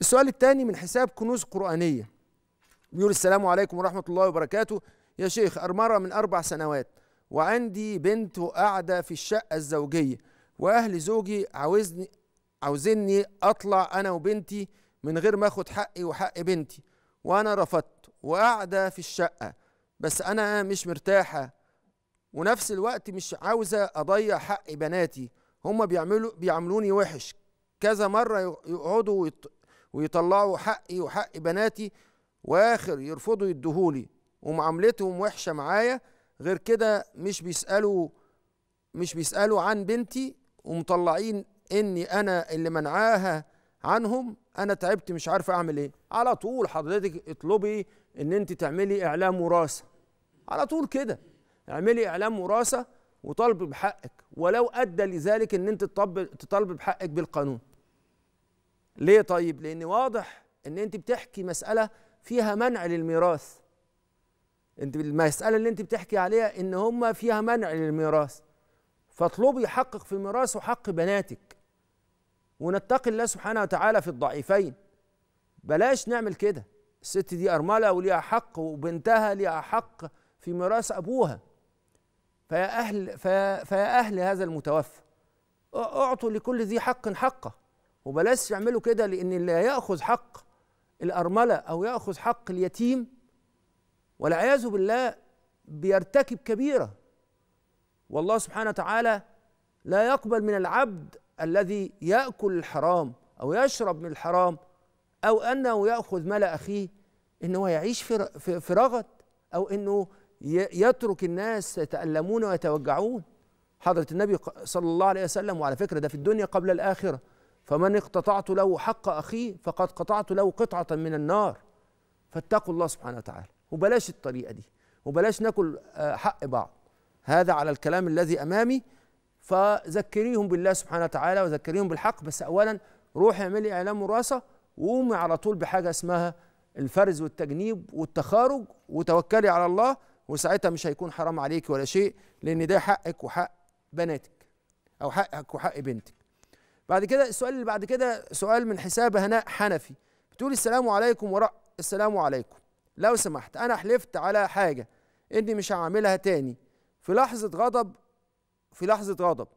السؤال الثاني من حساب كنوز قرآنية بيقول السلام عليكم ورحمة الله وبركاته يا شيخ أرمرة من أربع سنوات وعندي بنت قاعدة في الشقة الزوجية وأهل زوجي عاوزني عاوزني أطلع أنا وبنتي من غير ما أخد حقي وحق بنتي وأنا رفضت وقاعدة في الشقة بس أنا مش مرتاحة ونفس الوقت مش عاوزة أضيع حق بناتي هما بيعملوا بيعملوني وحش كذا مرة يقعدوا ويطلعوا حقي وحق بناتي واخر يرفضوا يدهولي ومعاملتهم وحشه معايا غير كده مش بيسالوا مش بيسالوا عن بنتي ومطلعين اني انا اللي منعاها عنهم انا تعبت مش عارفه اعمل ايه على طول حضرتك اطلبي ان انت تعملي اعلام وراثه على طول كده اعملي اعلام وراثه وطالبي بحقك ولو ادى لذلك ان انت تطالبي بحقك بالقانون ليه طيب لان واضح ان انت بتحكي مساله فيها منع للميراث انت المساله اللي انت بتحكي عليها ان هم فيها منع للميراث فاطلبي حقك في الميراث وحق بناتك ونتقي الله سبحانه وتعالى في الضعيفين بلاش نعمل كده الست دي أرملة وليها حق وبنتها ليها حق في ميراث أبوها فيا أهل فيا, فيا أهل هذا المتوفى أعطوا لكل ذي حق حقه وبلاش يعملوا كده لان اللي هياخذ حق الارمله او ياخذ حق اليتيم والعياذ بالله بيرتكب كبيره والله سبحانه وتعالى لا يقبل من العبد الذي ياكل الحرام او يشرب من الحرام او انه ياخذ مال اخيه انه يعيش في رغد او انه يترك الناس يتالمون ويتوجعون حضره النبي صلى الله عليه وسلم وعلى فكره ده في الدنيا قبل الاخره فمن اقتطعت له حق أخيه فقد قطعت له قطعة من النار فاتقوا الله سبحانه وتعالى وبلاش الطريقة دي وبلاش ناكل آه، حق بعض هذا على الكلام الذي أمامي فذكريهم بالله سبحانه وتعالى وذكريهم بالحق بس أولا روحي اعملي إعلام مراسة وقومي على طول بحاجة اسمها الفرز والتجنيب والتخارج وتوكلي على الله وساعتها مش هيكون حرام عليك ولا شيء لأن ده حقك وحق بناتك أو حقك وحق بنتك بعد كده السؤال اللي بعد كده سؤال من حساب هناء حنفي بتقول السلام عليكم وراء السلام عليكم لو سمحت انا حلفت على حاجه اني مش هعملها تاني في لحظه غضب في لحظه غضب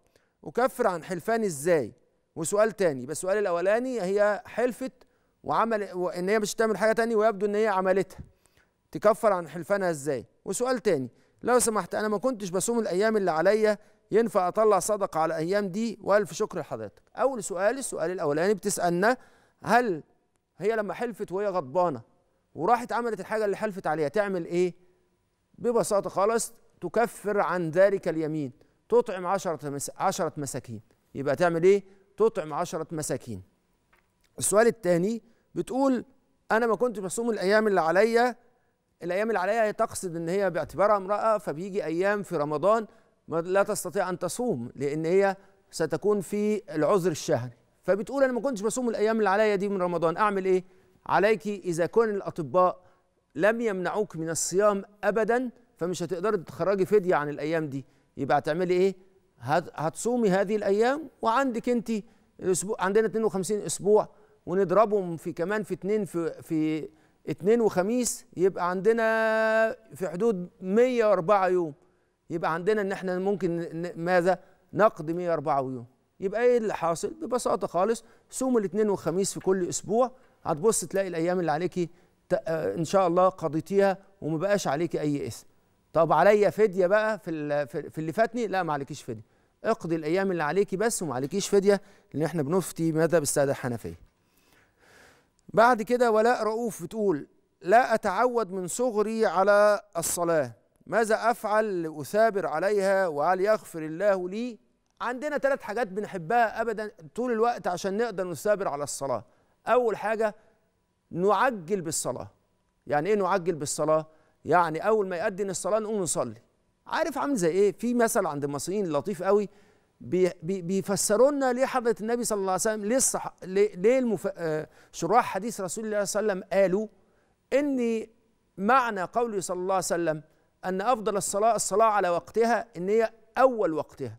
اكفر عن حلفاني ازاي وسؤال تاني بس السؤال الاولاني هي حلفت وعمل ان هي مش هتعمل حاجه تاني ويبدو ان هي عملتها تكفر عن حلفانها ازاي وسؤال تاني لو سمحت انا ما كنتش بصوم الايام اللي عليا ينفع اطلع صدقه على الايام دي والف شكر لحضرتك اول سؤال السؤال الاولاني بتسالنا هل هي لما حلفت وهي غضبانه وراحت عملت الحاجه اللي حلفت عليها تعمل ايه ببساطه خالص تكفر عن ذلك اليمين تطعم عشرة, مس... عشرة مساكين يبقى تعمل ايه تطعم عشرة مساكين السؤال الثاني بتقول انا ما كنتش بصوم الايام اللي عليا الايام اللي عليا هي تقصد ان هي باعتبارها امراه فبيجي ايام في رمضان لا تستطيع أن تصوم لأن هي ستكون في العذر الشهري فبتقول أنا ما كنتش بصوم الأيام اللي عليا دي من رمضان أعمل إيه؟ عليك إذا كان الأطباء لم يمنعوك من الصيام أبدا فمش هتقدري تخرجي فدية عن الأيام دي يبقى هتعملي إيه؟ هتصومي هذه الأيام وعندك أنت الأسبوع عندنا 52 أسبوع ونضربهم في كمان في اتنين في في اتنين وخميس يبقى عندنا في حدود 104 يوم يبقى عندنا ان احنا ممكن ماذا نقد 104 يوم يبقى ايه اللي حاصل ببساطه خالص صوم الاثنين والخميس في كل اسبوع هتبص تلاقي الايام اللي عليكي آه، ان شاء الله قضيتيها وما بقاش عليكي اي اثم طب عليا فديه بقى في في اللي فاتني لا ما عليكيش فديه اقضي الايام اللي عليكي بس وما عليكيش فديه لان احنا بنفتي مذهب الساده الحنفيه بعد كده ولاء رؤوف بتقول لا اتعود من صغري على الصلاه ماذا أفعل لأثابر عليها وهل يغفر الله لي عندنا ثلاث حاجات بنحبها أبدا طول الوقت عشان نقدر نثابر على الصلاة أول حاجة نعجل بالصلاة يعني إيه نعجل بالصلاة؟ يعني أول ما يأذن الصلاة نقوم نصلي عارف عامل زي إيه؟ في مثل عند المصريين لطيف قوي بيفسروا لنا ليه حضره النبي صلى الله عليه وسلم ليه الصح... ليه, ليه المف... آه شراح حديث رسول الله صلى الله عليه وسلم قالوا ان معنى قوله صلى الله عليه وسلم أن أفضل الصلاة الصلاة على وقتها إن هي أول وقتها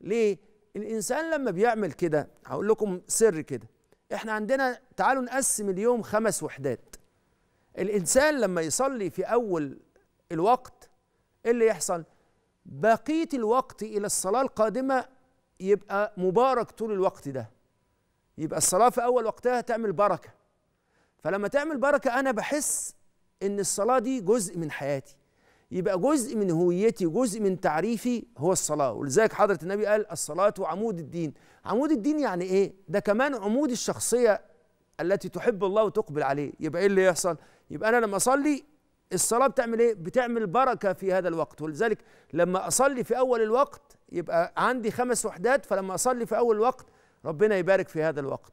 ليه؟ الإنسان لما بيعمل كده هقول لكم سر كده إحنا عندنا تعالوا نقسم اليوم خمس وحدات الإنسان لما يصلي في أول الوقت إيه اللي يحصل؟ بقية الوقت إلى الصلاة القادمة يبقى مبارك طول الوقت ده يبقى الصلاة في أول وقتها تعمل بركة فلما تعمل بركة أنا بحس إن الصلاة دي جزء من حياتي يبقى جزء من هويتي جزء من تعريفي هو الصلاة ولذلك حضرة النبي قال الصلاة عمود الدين عمود الدين يعني إيه؟ ده كمان عمود الشخصية التي تحب الله وتقبل عليه يبقى إيه اللي يحصل؟ يبقى أنا لما أصلي الصلاة بتعمل إيه؟ بتعمل بركة في هذا الوقت ولذلك لما أصلي في أول الوقت يبقى عندي خمس وحدات فلما أصلي في أول الوقت ربنا يبارك في هذا الوقت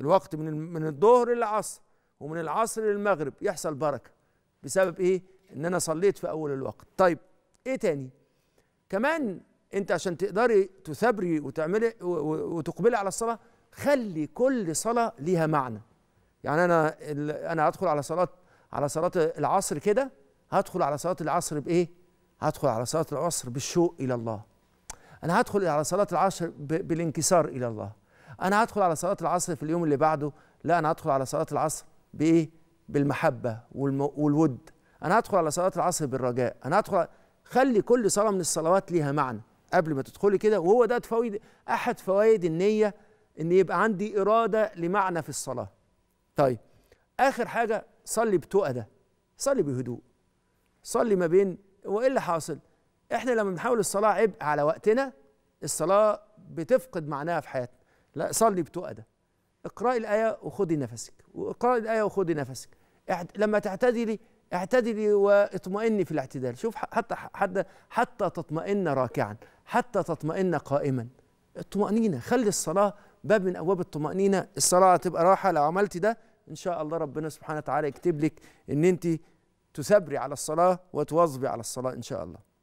الوقت من من الظهر للعصر ومن العصر للمغرب يحصل بركة بسبب إيه؟ ان انا صليت في اول الوقت طيب ايه تاني كمان انت عشان تقدري تثابري وتعملي وتقبلي على الصلاه خلي كل صلاه ليها معنى يعني انا انا هدخل على صلاه على صلاه العصر كده هدخل على صلاه العصر بايه هدخل على صلاه العصر بالشوق الى الله انا هدخل على صلاه العصر بالانكسار الى الله انا هدخل على صلاه العصر في اليوم اللي بعده لا انا هدخل على صلاه العصر بايه بالمحبه والود انا هدخل على صلاه العصر بالرجاء انا هدخل خلي كل صلاه من الصلوات ليها معنى قبل ما تدخلي كده وهو ده فوائد احد فوائد النيه ان يبقى عندي اراده لمعنى في الصلاه طيب اخر حاجه صلي بتقى ده صلي بهدوء صلي ما بين وايه اللي حاصل احنا لما بنحاول الصلاه عبء على وقتنا الصلاه بتفقد معناها في حياتنا لا صلي بتقى ده اقرأي الآية وخدي نفسك واقرأي الآية وخدي نفسك لما تعتدلي اعتدلي واطمئني في الاعتدال شوف حتى حتى حتى تطمئن راكعا حتى تطمئن قائما الطمأنينة خلي الصلاة باب من أبواب الطمأنينة الصلاة تبقى راحة لو عملت ده إن شاء الله ربنا سبحانه وتعالى يكتب لك إن أنت تثبري على الصلاة وتواظبي على الصلاة إن شاء الله